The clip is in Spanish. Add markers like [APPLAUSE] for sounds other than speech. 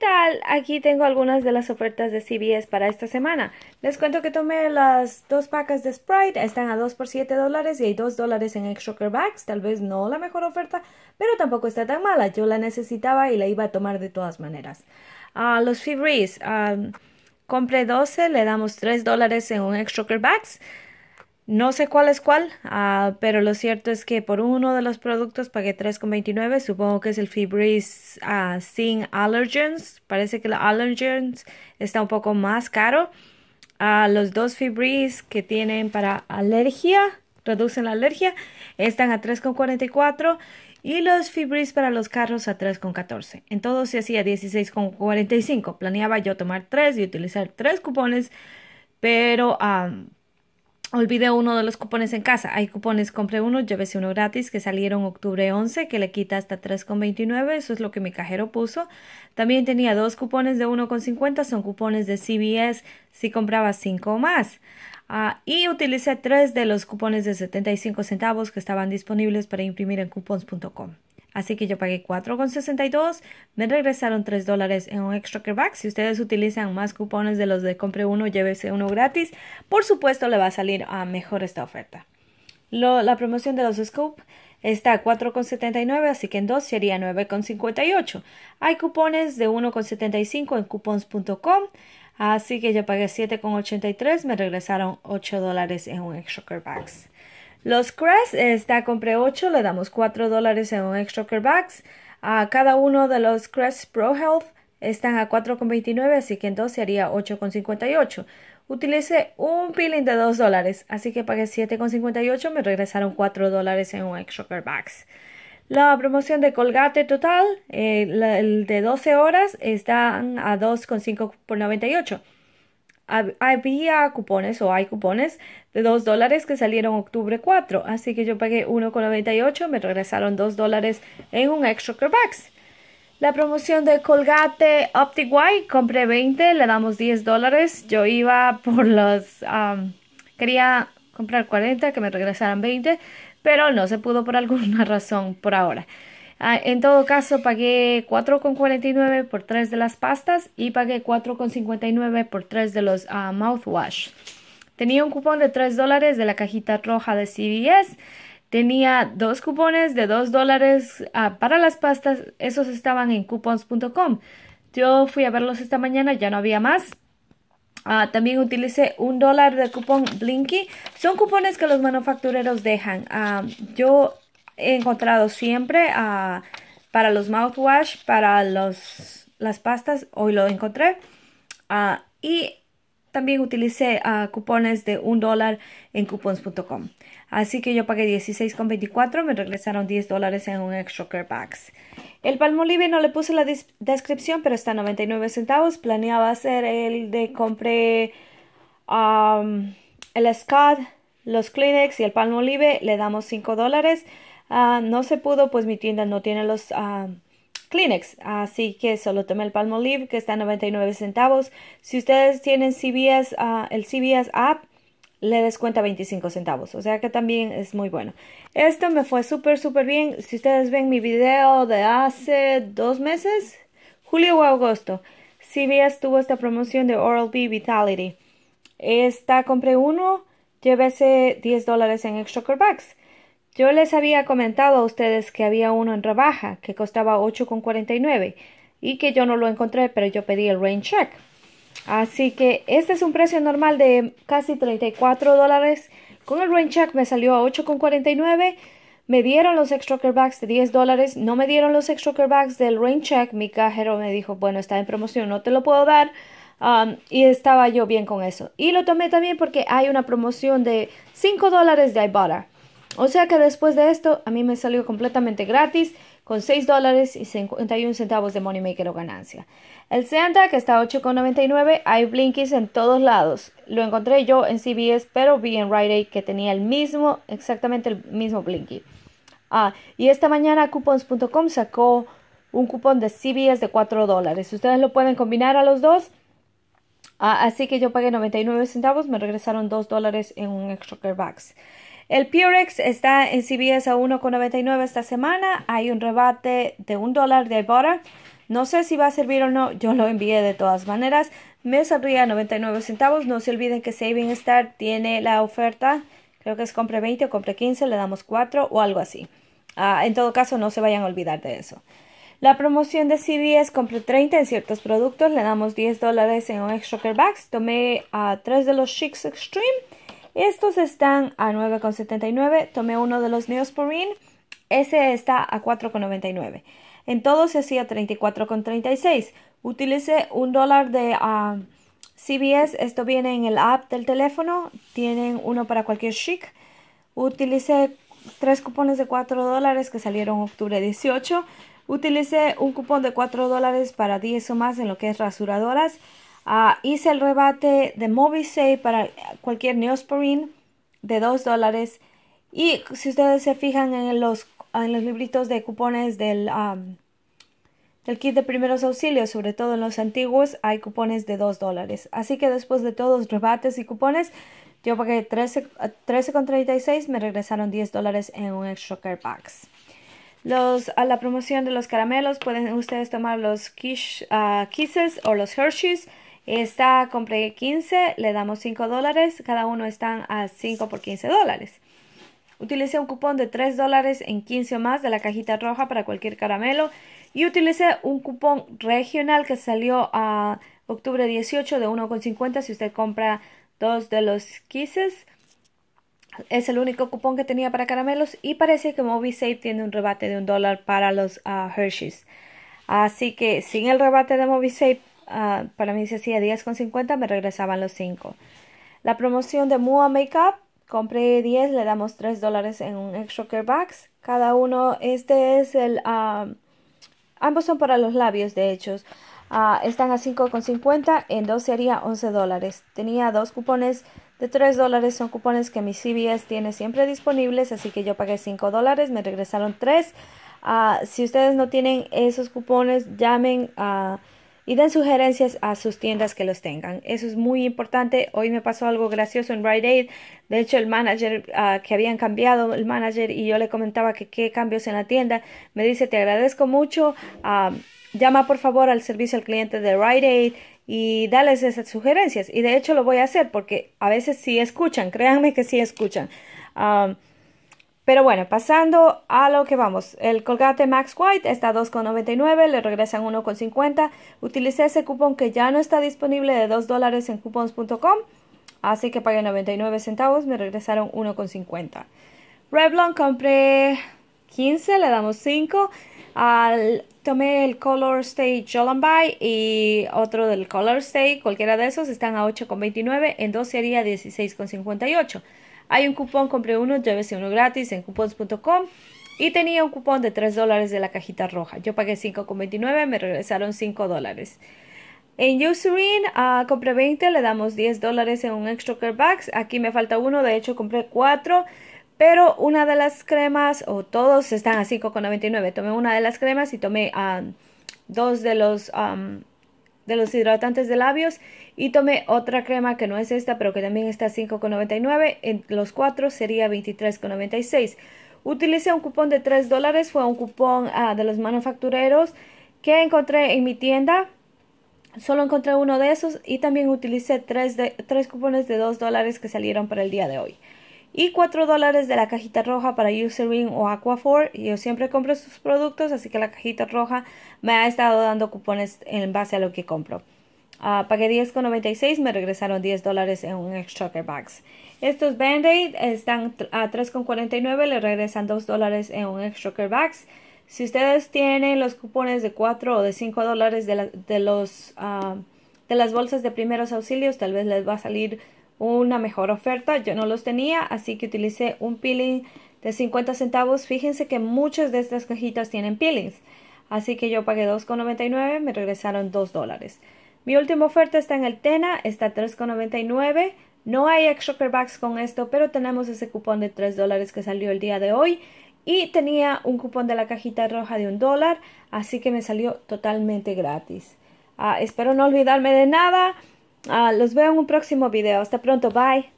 tal? Aquí tengo algunas de las ofertas de CBS para esta semana. Les cuento que tomé las dos pacas de Sprite, están a 2 por 7 dólares y hay 2 dólares en extra Bags Tal vez no la mejor oferta, pero tampoco está tan mala. Yo la necesitaba y la iba a tomar de todas maneras. Ah, los Fibris, ah, Compré 12, le damos 3 dólares en un extra Bags no sé cuál es cuál, ah, pero lo cierto es que por uno de los productos pagué 3,29. Supongo que es el Fibris sin ah, allergens. Parece que el allergens está un poco más caro. Ah, los dos Fibris que tienen para alergia, reducen la alergia, están a 3,44. Y los Fibris para los carros a 3,14. En todo se hacía 16,45. Planeaba yo tomar tres y utilizar tres cupones, pero... Olvidé uno de los cupones en casa. Hay cupones, compré uno, llévese uno gratis que salieron octubre 11, que le quita hasta 3,29. Eso es lo que mi cajero puso. También tenía dos cupones de 1,50. Son cupones de CBS si compraba 5 o más. Ah, y utilicé tres de los cupones de 75 centavos que estaban disponibles para imprimir en coupons.com. Así que yo pagué 4,62, me regresaron 3 dólares en un extra kickback. Si ustedes utilizan más cupones de los de compre uno, llévese uno gratis, por supuesto le va a salir a mejor esta oferta. la promoción de los Scoop está a 4,79, así que en 2 sería 9,58. Hay cupones de 1,75 en coupons.com, así que yo pagué 7,83, me regresaron 8 dólares en un extra kickback. Los Crest está compré 8, le damos 4 dólares en un extra Bags. A cada uno de los Crest Pro Health están a 4,29, así que entonces haría 8,58. Utilicé un peeling de 2 dólares, así que pagué 7,58, me regresaron 4 dólares en un extra Bags. La promoción de Colgate total, eh, el de 12 horas, están a 2,5 por 98 había cupones o hay cupones de 2 dólares que salieron octubre 4, así que yo pagué 1,98, me regresaron 2 dólares en un extra Bucks. La promoción de Colgate Optic White, compré 20, le damos 10 dólares. Yo iba por los... quería comprar 40, que me regresaran 20, pero no se pudo por alguna [LAUGHS] razón por ahora. Ah, en todo caso, pagué 4,49 por tres de las pastas y pagué 4,59 por tres de los ah, mouthwash. Tenía un cupón de 3 dólares de la cajita roja de CVS. Tenía dos cupones de 2 dólares ah, para las pastas. Esos estaban en coupons.com. Yo fui a verlos esta mañana, ya no había más. también utilicé un dólar de cupón Blinky. Son cupones que los manufactureros dejan. yo he encontrado siempre ah, para los mouthwash, para los, las pastas, hoy lo encontré. Ah, y también utilicé ah, cupones de un dólar en coupons.com. Así que yo pagué 16,24, me regresaron 10 dólares en un extra care packs. El Palmolive no le puse la descripción, pero está a 99 centavos. Planeaba hacer el de compré el Scott, los Kleenex y el Palmolive. Le damos 5 dólares. Ah, no se pudo, pues mi tienda no tiene los ah, Kleenex, así que solo tomé el Palmolive que está a 99 centavos. Si ustedes tienen CVS, ah, el CVS app, le descuenta 25 centavos, o sea que también es muy bueno. Esto me fue súper, súper bien. Si ustedes ven mi video de hace dos meses, julio o agosto, CVS tuvo esta promoción de Oral-B Vitality. Esta compré uno, llévese 10 dólares en extra bucks. Yo les había comentado a ustedes que había uno en rebaja que costaba 8,49 y que yo no lo encontré, pero yo pedí el rain check. Así que este es un precio normal de casi 34 dólares. Con el rain check me salió a 8,49. Me dieron los extra bags de 10 dólares. No me dieron los extra bags del rain check. Mi cajero me dijo, bueno, está en promoción, no te lo puedo dar. Um, y estaba yo bien con eso. Y lo tomé también porque hay una promoción de 5 dólares de Ibotta. O sea que después de esto, a mí me salió completamente gratis con 6 dólares y 51 centavos de Moneymaker o ganancia. El Santa, que está a 8,99, hay Blinkies en todos lados. Lo encontré yo en CBS, pero vi en Rite Aid que tenía el mismo, exactamente el mismo Blinky. Ah, y esta mañana coupons.com sacó un cupón de CBS de 4 dólares. Ustedes lo pueden combinar a los dos. Ah, así que yo pagué 99 centavos, me regresaron 2 dólares en un extra care el Purex está en CBS a 1,99 esta semana. Hay un rebate de un dólar de bora No sé si va a servir o no. Yo lo envié de todas maneras. Me saldría 99 centavos. No se olviden que Saving Star tiene la oferta. Creo que es compre 20 o compre 15. Le damos 4 o algo así. Ah, en todo caso, no se vayan a olvidar de eso. La promoción de CBS compré 30 en ciertos productos. Le damos 10 dólares en un extra Bags. Tomé a 3 de los Chicks Extreme estos están a 9,79. Tomé uno de los Neosporin. Ese está a 4,99. En todo se hacía 34,36. Utilicé un dólar de ah, CBS. Esto viene en el app del teléfono. Tienen uno para cualquier chic. Utilicé tres cupones de 4 dólares que salieron octubre 18. Utilicé un cupón de 4 dólares para 10 o más en lo que es rasuradoras. Ah, hice el rebate de Movisay para cualquier Neosporin de 2 dólares. Y si ustedes se fijan en los, en los libritos de cupones del, del kit de primeros auxilios, sobre todo en los antiguos, hay cupones de 2 dólares. Así que después de todos los rebates y cupones, yo pagué 13,36, 13 me regresaron 10 dólares en un extra care packs. Los, a la promoción de los caramelos pueden ustedes tomar los ah, kisses o los Hershey's. Esta compré 15, le damos 5 dólares, cada uno están a 5 por 15 dólares. Utilicé un cupón de 3 dólares en 15 o más de la cajita roja para cualquier caramelo. Y utilicé un cupón regional que salió a octubre 18 de 1,50 si usted compra dos de los kisses. Es el único cupón que tenía para caramelos y parece que MobiSafe tiene un rebate de un dólar para los ah, Hershey's. Así que sin el rebate de MobiSafe Ah, para mí se hacía 10,50, me regresaban los 5. La promoción de Mua Makeup, compré 10, le damos 3 dólares en un extra care box. Cada uno, este es el, ah, ambos son para los labios de hecho. Ah, están a 5,50, en 2 sería 11 dólares. Tenía dos cupones de 3 dólares, son cupones que mi CBS tiene siempre disponibles, así que yo pagué 5 dólares, me regresaron 3. si ustedes no tienen esos cupones, llamen a y den sugerencias a sus tiendas que los tengan. Eso es muy importante. Hoy me pasó algo gracioso en Rite Aid. De hecho, el manager ah, que habían cambiado, el manager, y yo le comentaba que qué cambios en la tienda, me dice, te agradezco mucho. Ah, llama por favor al servicio al cliente de Rite Aid y dales esas sugerencias. Y de hecho lo voy a hacer porque a veces sí escuchan, créanme que sí escuchan. Ah, pero bueno, pasando a lo que vamos. El colgate Max White está a 2,99, le regresan 1,50. Utilicé ese cupón que ya no está disponible de 2 dólares en coupons.com. Así que pagué 99 centavos, me regresaron 1,50. Revlon compré 15, le damos 5. tomé el Color Stay By y otro del Color Stay, cualquiera de esos están a 8,29, en dos sería 16,58. Hay un cupón, compré uno, llévese uno gratis en cupons.com Y tenía un cupón de 3 dólares de la cajita roja. Yo pagué 5,29, me regresaron 5 dólares. En Userine ah, compré 20, le damos 10 dólares en un extra care bags. Aquí me falta uno, de hecho compré 4. Pero una de las cremas, o todos están a 5,99. Tomé una de las cremas y tomé ah, dos de los ah, de los hidratantes de labios y tomé otra crema que no es esta, pero que también está 5,99. En los cuatro sería 23,96. Utilicé un cupón de 3 dólares, fue un cupón ah, de los manufactureros que encontré en mi tienda. Solo encontré uno de esos y también utilicé tres, de, tres cupones de 2 dólares que salieron para el día de hoy y 4 dólares de la cajita roja para Userin o Aquafor. Yo siempre compro sus productos, así que la cajita roja me ha estado dando cupones en base a lo que compro. Ah, pagué 10,96, me regresaron 10 dólares en un Care Bags. Estos Band-Aid están a 3,49, le regresan 2 dólares en un Care Bags. Si ustedes tienen los cupones de 4 o de 5 dólares de, de ah, de las bolsas de primeros auxilios, tal vez les va a salir una mejor oferta. Yo no los tenía, así que utilicé un peeling de 50 centavos. Fíjense que muchas de estas cajitas tienen peelings. Así que yo pagué 2,99, me regresaron 2 dólares. Mi última oferta está en el Tena, está 3,99. No hay extra bags con esto, pero tenemos ese cupón de 3 dólares que salió el día de hoy. Y tenía un cupón de la cajita roja de 1 dólar, así que me salió totalmente gratis. Ah, espero no olvidarme de nada. Ah, los veo en un próximo video. Hasta pronto. Bye.